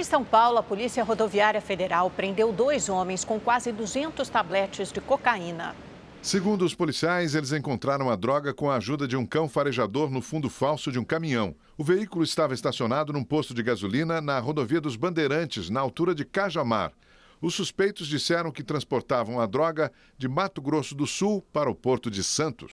Em São Paulo, a Polícia Rodoviária Federal prendeu dois homens com quase 200 tabletes de cocaína. Segundo os policiais, eles encontraram a droga com a ajuda de um cão farejador no fundo falso de um caminhão. O veículo estava estacionado num posto de gasolina na rodovia dos Bandeirantes, na altura de Cajamar. Os suspeitos disseram que transportavam a droga de Mato Grosso do Sul para o porto de Santos.